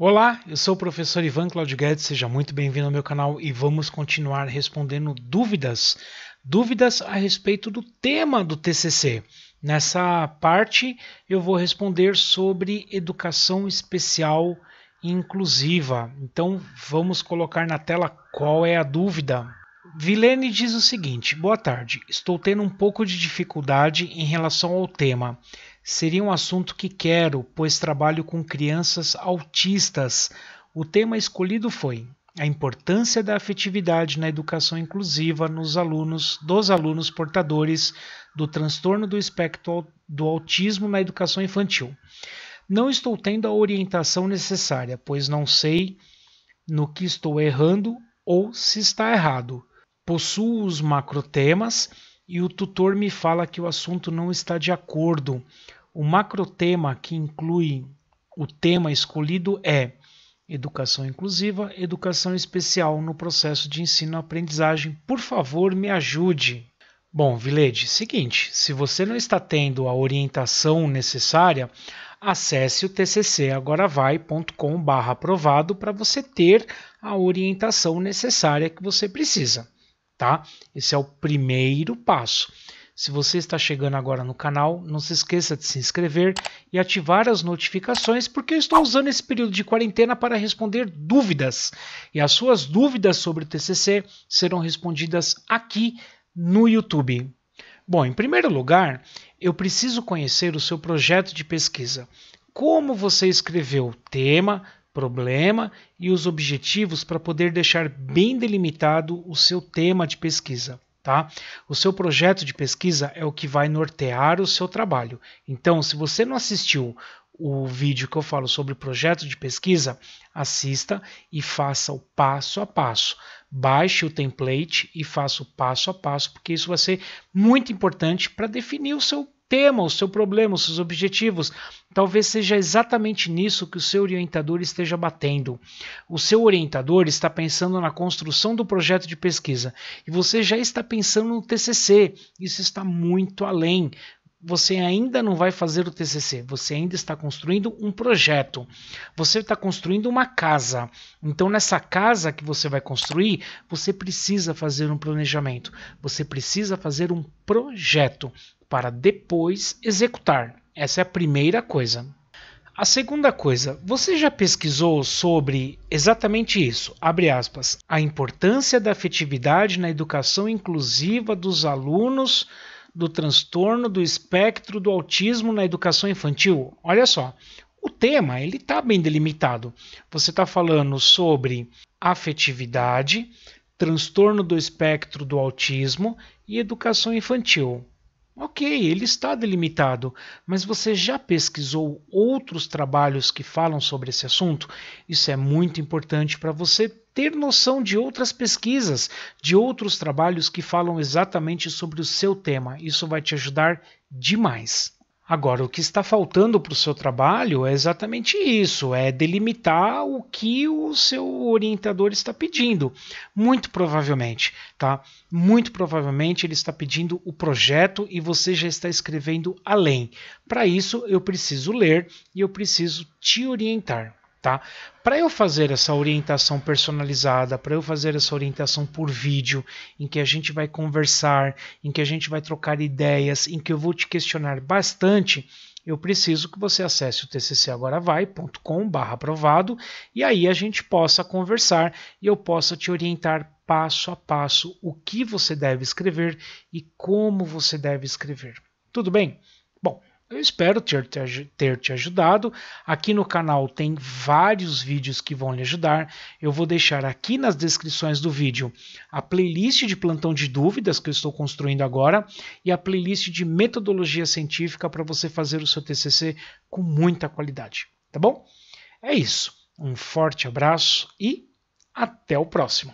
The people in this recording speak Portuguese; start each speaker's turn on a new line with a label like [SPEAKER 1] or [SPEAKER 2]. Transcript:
[SPEAKER 1] Olá, eu sou o professor Ivan Claudio Guedes, seja muito bem-vindo ao meu canal e vamos continuar respondendo dúvidas, dúvidas a respeito do tema do TCC. Nessa parte eu vou responder sobre educação especial inclusiva. Então vamos colocar na tela qual é a dúvida. Vilene diz o seguinte: Boa tarde, estou tendo um pouco de dificuldade em relação ao tema seria um assunto que quero, pois trabalho com crianças autistas. O tema escolhido foi a importância da afetividade na educação inclusiva nos alunos, dos alunos portadores do transtorno do espectro do autismo na educação infantil. Não estou tendo a orientação necessária, pois não sei no que estou errando ou se está errado. Possuo os macrotemas e o tutor me fala que o assunto não está de acordo o macrotema que inclui o tema escolhido é Educação inclusiva, educação especial no processo de ensino-aprendizagem. Por favor, me ajude. Bom, Vilede, seguinte, se você não está tendo a orientação necessária, acesse o tccagoravai.com/aprovado para você ter a orientação necessária que você precisa, tá? Esse é o primeiro passo. Se você está chegando agora no canal, não se esqueça de se inscrever e ativar as notificações, porque eu estou usando esse período de quarentena para responder dúvidas. E as suas dúvidas sobre o TCC serão respondidas aqui no YouTube. Bom, em primeiro lugar, eu preciso conhecer o seu projeto de pesquisa. Como você escreveu tema, problema e os objetivos para poder deixar bem delimitado o seu tema de pesquisa tá? O seu projeto de pesquisa é o que vai nortear o seu trabalho. Então, se você não assistiu o vídeo que eu falo sobre projeto de pesquisa, assista e faça o passo a passo. Baixe o template e faça o passo a passo, porque isso vai ser muito importante para definir o seu tema, o seu problema, os seus objetivos. Talvez seja exatamente nisso que o seu orientador esteja batendo. O seu orientador está pensando na construção do projeto de pesquisa e você já está pensando no TCC. Isso está muito além. Você ainda não vai fazer o TCC, você ainda está construindo um projeto. Você está construindo uma casa. Então, nessa casa que você vai construir, você precisa fazer um planejamento, você precisa fazer um projeto para depois executar. Essa é a primeira coisa. A segunda coisa, você já pesquisou sobre exatamente isso, aspas, a importância da afetividade na educação inclusiva dos alunos do transtorno do espectro do autismo na educação infantil? Olha só, o tema ele está bem delimitado. Você está falando sobre afetividade, transtorno do espectro do autismo e educação infantil. Ok, ele está delimitado, mas você já pesquisou outros trabalhos que falam sobre esse assunto? Isso é muito importante para você ter noção de outras pesquisas, de outros trabalhos que falam exatamente sobre o seu tema. Isso vai te ajudar demais. Agora, o que está faltando para o seu trabalho é exatamente isso: é delimitar o que o seu orientador está pedindo. Muito provavelmente, tá? Muito provavelmente ele está pedindo o projeto e você já está escrevendo além. Para isso, eu preciso ler e eu preciso te orientar tá? Para eu fazer essa orientação personalizada, para eu fazer essa orientação por vídeo, em que a gente vai conversar, em que a gente vai trocar ideias, em que eu vou te questionar bastante, eu preciso que você acesse o tccagoravai.com.br aprovado e aí a gente possa conversar e eu possa te orientar passo a passo o que você deve escrever e como você deve escrever. Tudo bem? Eu espero ter, ter, ter, te ajudado. Aqui no canal tem vários vídeos que vão lhe ajudar. Eu vou deixar aqui nas descrições do vídeo a playlist de plantão de dúvidas que eu estou construindo agora e a playlist de metodologia científica para você fazer o seu TCC com muita qualidade. Tá bom? É isso. Um forte abraço e até o próximo.